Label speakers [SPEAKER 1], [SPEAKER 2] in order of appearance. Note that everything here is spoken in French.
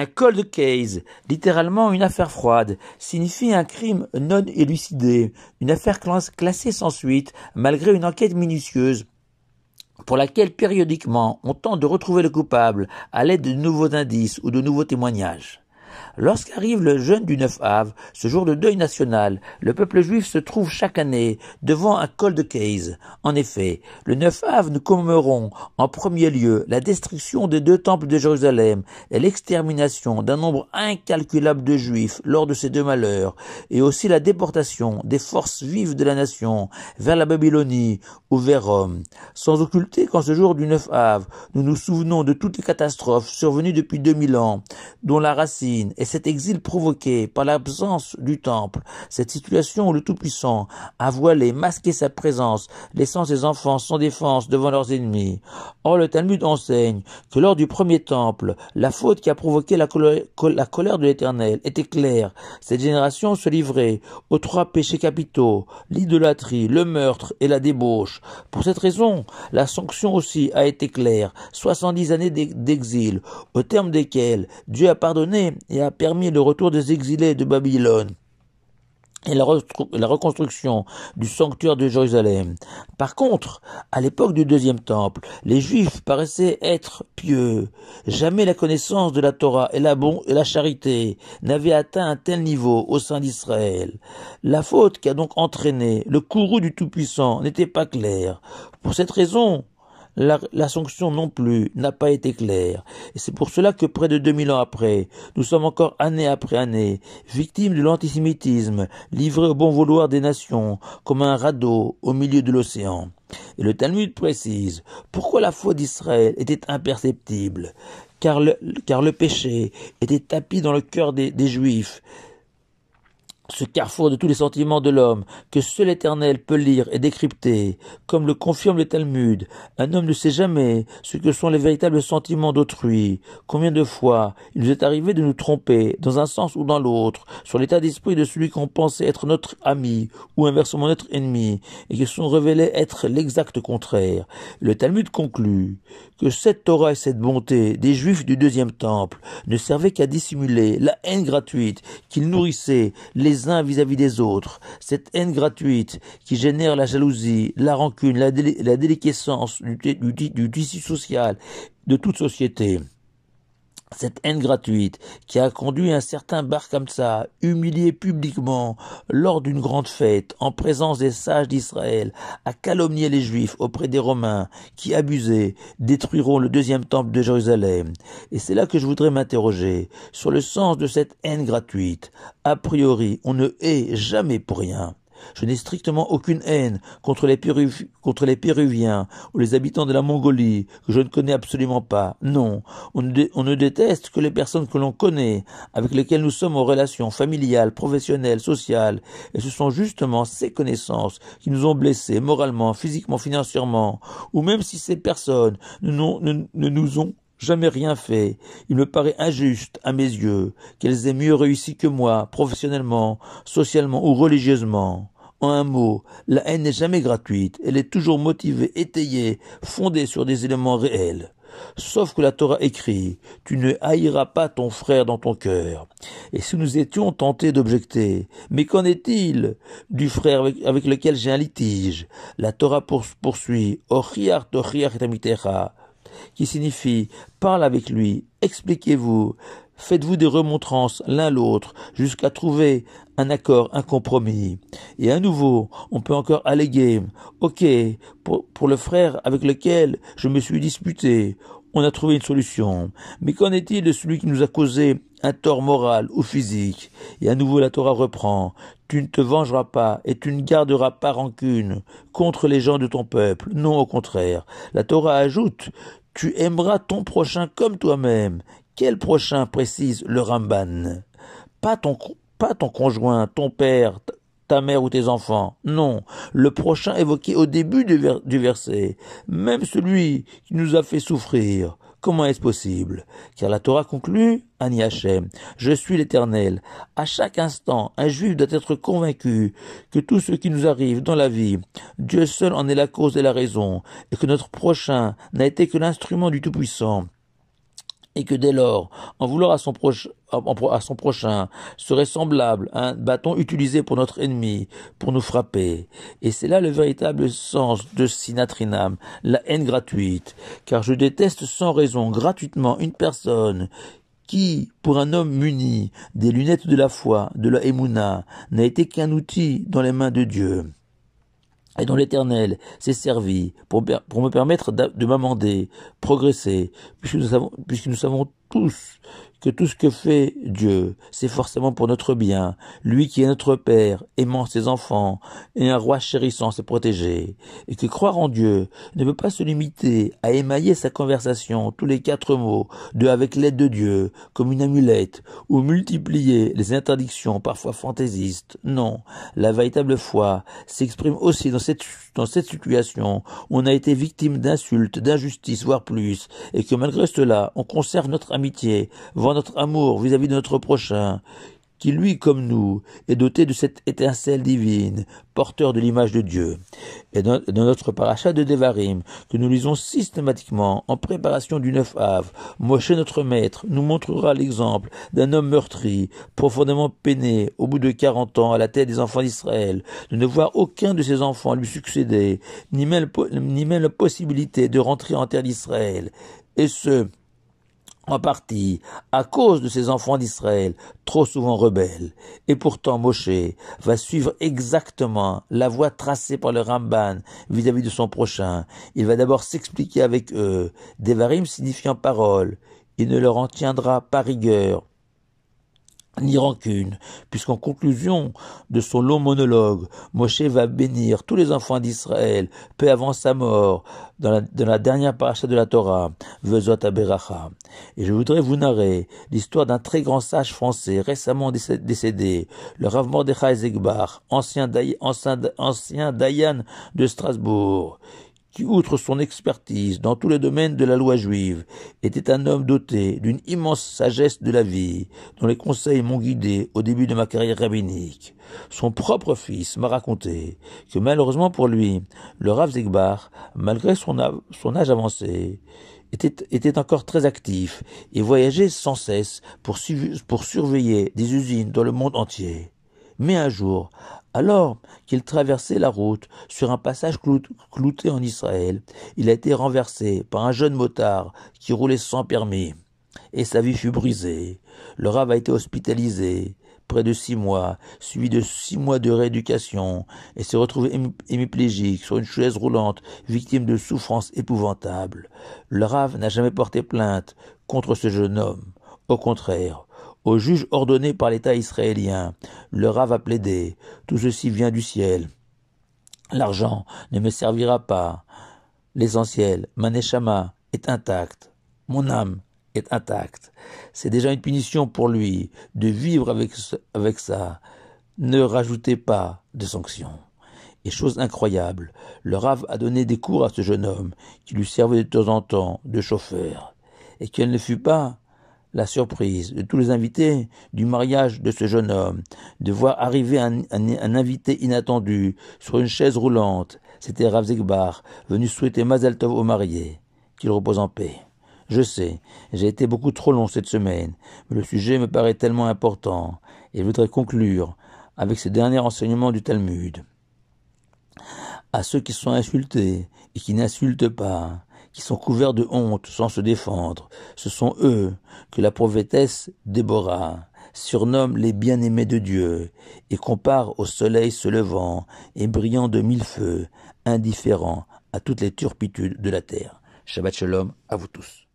[SPEAKER 1] Un cold case, littéralement une affaire froide, signifie un crime non élucidé, une affaire classée sans suite, malgré une enquête minutieuse pour laquelle périodiquement on tente de retrouver le coupable à l'aide de nouveaux indices ou de nouveaux témoignages. Lorsqu'arrive le jeûne du 9 av, ce jour de deuil national, le peuple juif se trouve chaque année devant un col de Case. En effet, le 9 av, nous commémorons en premier lieu la destruction des deux temples de Jérusalem et l'extermination d'un nombre incalculable de juifs lors de ces deux malheurs, et aussi la déportation des forces vives de la nation vers la Babylonie ou vers Rome. Sans occulter qu'en ce jour du 9 av, nous nous souvenons de toutes les catastrophes survenues depuis 2000 ans, dont la racine et cet exil provoqué par l'absence du temple, cette situation où le Tout-Puissant a voilé, masqué sa présence, laissant ses enfants sans défense devant leurs ennemis. Or le Talmud enseigne que lors du premier temple, la faute qui a provoqué la, colère de l'Éternel était claire. Cette génération se livrait aux trois péchés capitaux, l'idolâtrie, le meurtre et la débauche. Pour cette raison, la sanction aussi a été claire, 70 années d'exil, au terme desquelles Dieu a pardonné et a permis le retour des exilés de Babylone et la, reconstruction du sanctuaire de Jérusalem. Par contre, à l'époque du deuxième temple, les Juifs paraissaient être pieux. Jamais la connaissance de la Torah et la, et la charité n'avaient atteint un tel niveau au sein d'Israël. La faute qui a donc entraîné le courroux du Tout-Puissant n'était pas claire. Pour cette raison, la, sanction non plus n'a pas été claire. Et c'est pour cela que près de 2000 ans après, nous sommes encore année après année, victimes de l'antisémitisme, livrés au bon vouloir des nations, comme un radeau au milieu de l'océan. Et le Talmud précise pourquoi la foi d'Israël était imperceptible, car le, péché était tapi dans le cœur des Juifs, ce carrefour de tous les sentiments de l'homme, que seul l'Éternel peut lire et décrypter, comme le confirme le Talmud, un homme ne sait jamais ce que sont les véritables sentiments d'autrui. Combien de fois il nous est arrivé de nous tromper, dans un sens ou dans l'autre, sur l'état d'esprit de celui qu'on pensait être notre ami, ou inversement notre ennemi, et qui se sont révélés être l'exact contraire. Le Talmud conclut que cette Torah et cette bonté des Juifs du deuxième temple ne servaient qu'à dissimuler la haine gratuite qu'ils nourrissaient les uns vis-à-vis des autres, cette haine gratuite qui génère la jalousie, la rancune, la, déliquescence du, du tissu social de toute société cette haine gratuite qui a conduit un certain bar humilié publiquement lors d'une grande fête en présence des sages d'Israël, à calomnier les Juifs auprès des Romains qui abusaient, détruiront le deuxième temple de Jérusalem. Et c'est là que je voudrais m'interroger sur le sens de cette haine gratuite. A priori, on ne hait jamais pour rien. Je n'ai strictement aucune haine contre les, contre les Péruviens ou les habitants de la Mongolie, que je ne connais absolument pas. Non, on ne, déteste que les personnes que l'on connaît, avec lesquelles nous sommes en relation familiale, professionnelle, sociale, et ce sont justement ces connaissances qui nous ont blessés moralement, physiquement, financièrement, ou même si ces personnes ne nous ont jamais rien fait. Il me paraît injuste, à mes yeux, qu'elles aient mieux réussi que moi, professionnellement, socialement ou religieusement. En un mot, la haine n'est jamais gratuite, elle est toujours motivée, étayée, fondée sur des éléments réels. Sauf que la Torah écrit Tu ne haïras pas ton frère dans ton cœur. Et si nous étions tentés d'objecter Mais qu'en est-il du frère avec, lequel j'ai un litige La Torah poursuit qui signifie parle avec lui, expliquez-vous, faites-vous des remontrances l'un l'autre jusqu'à trouver un accord, un compromis. Et à nouveau, on peut encore alléguer, ok, pour, pour le frère avec lequel je me suis disputé, on a trouvé une solution. Mais qu'en est-il de celui qui nous a causé un tort moral ou physique Et à nouveau la Torah reprend. Tu ne te vengeras pas et tu ne garderas pas rancune contre les gens de ton peuple. Non, au contraire. La Torah ajoute, tu aimeras ton prochain comme toi-même. Quel prochain précise le Ramban pas ton, pas ton conjoint, ton père, ta mère ou tes enfants. Non, le prochain évoqué au début du, verset, même celui qui nous a fait souffrir comment est-ce possible Car la Torah conclut Ani Hachem, je suis l'Éternel. À chaque instant, un juif doit être convaincu que tout ce qui nous arrive dans la vie, Dieu seul en est la cause et la raison, et que notre prochain n'a été que l'instrument du Tout-Puissant et que dès lors, en vouloir à son, proche, à son prochain, serait semblable à un hein, bâton utilisé pour notre ennemi, pour nous frapper. Et c'est là le véritable sens de sinatrinam, la haine gratuite, car je déteste sans raison, gratuitement, une personne qui, pour un homme muni des lunettes de la foi, de la émouna, n'a été qu'un outil dans les mains de Dieu et dont l'Éternel s'est servi pour, pour, me permettre de m'amender, progresser, puisque nous, savons, puisque nous savons tous que tout ce que fait Dieu, c'est forcément pour notre bien, lui qui est notre Père, aimant ses enfants, et un roi chérissant ses protégés, et que croire en Dieu ne veut pas se limiter à émailler sa conversation tous les quatre mots, de avec l'aide de Dieu, comme une amulette, ou multiplier les interdictions parfois fantaisistes. Non, la véritable foi s'exprime aussi dans dans cette situation on a été victime d'insultes, d'injustices, voire plus, et que malgré cela, on conserve notre amitié, voire notre amour vis à -vis de notre prochain, qui lui comme nous est doté de cette étincelle divine, porteur de l'image de Dieu. Et dans, notre parachat de Devarim, que nous lisons systématiquement en préparation du neuf av, Moshe notre maître nous montrera l'exemple d'un homme meurtri, profondément peiné au bout de quarante ans à la tête des enfants d'Israël, de ne voir aucun de ses enfants lui succéder, ni même la possibilité de rentrer en terre d'Israël. Et ce, en partie à cause de ses enfants d'Israël, trop souvent rebelles. Et pourtant, Moshe va suivre exactement la voie tracée par le Ramban vis-à-vis de son prochain. Il va d'abord s'expliquer avec eux, des signifiant parole. Il ne leur en tiendra pas rigueur ni rancune, puisqu'en conclusion de son long monologue, Moshe va bénir tous les enfants d'Israël, peu avant sa mort, dans la, dernière paracha de la Torah, Vezot Aberacha. Et je voudrais vous narrer l'histoire d'un très grand sage français récemment décédé, le Rav Mordechai Zegbar, ancien, ancien, ancien Dayan de Strasbourg qui, outre son expertise dans tous les domaines de la loi juive, était un homme doté d'une immense sagesse de la vie, dont les conseils m'ont guidé au début de ma carrière rabbinique. Son propre fils m'a raconté que malheureusement pour lui, le Rav Zegbar, malgré son, âge, avancé, était, encore très actif et voyageait sans cesse pour surveiller des usines dans le monde entier. Mais un jour, alors qu'il traversait la route sur un passage clouté en Israël, il a été renversé par un jeune motard qui roulait sans permis, et sa vie fut brisée. Le rave a été hospitalisé près de six mois, suivi de six mois de rééducation, et s'est retrouvé hémiplégique sur une chaise roulante, victime de souffrances épouvantables. Le rave n'a jamais porté plainte contre ce jeune homme. Au contraire, au juge ordonné par l'État israélien. Le Rav a plaidé. Tout ceci vient du ciel. L'argent ne me servira pas. L'essentiel, Maneshama, est intact. Mon âme est intacte. C'est déjà une punition pour lui de vivre avec, avec ça. Ne rajoutez pas de sanctions. Et chose incroyable, le Rav a donné des cours à ce jeune homme qui lui servait de temps en temps de chauffeur, et quelle ne fut pas la surprise de tous les invités du mariage de ce jeune homme, de voir arriver un, invité inattendu sur une chaise roulante. C'était Rav venu souhaiter Mazel Tov au marié. Qu'il repose en paix. Je sais, j'ai été beaucoup trop long cette semaine, mais le sujet me paraît tellement important, et je voudrais conclure avec ce dernier enseignement du Talmud. À ceux qui sont insultés et qui n'insultent pas, qui sont couverts de honte sans se défendre. Ce sont eux que la prophétesse Déborah surnomme les bien-aimés de Dieu et compare au soleil se levant et brillant de mille feux, indifférent à toutes les turpitudes de la terre. Shabbat Shalom à vous tous.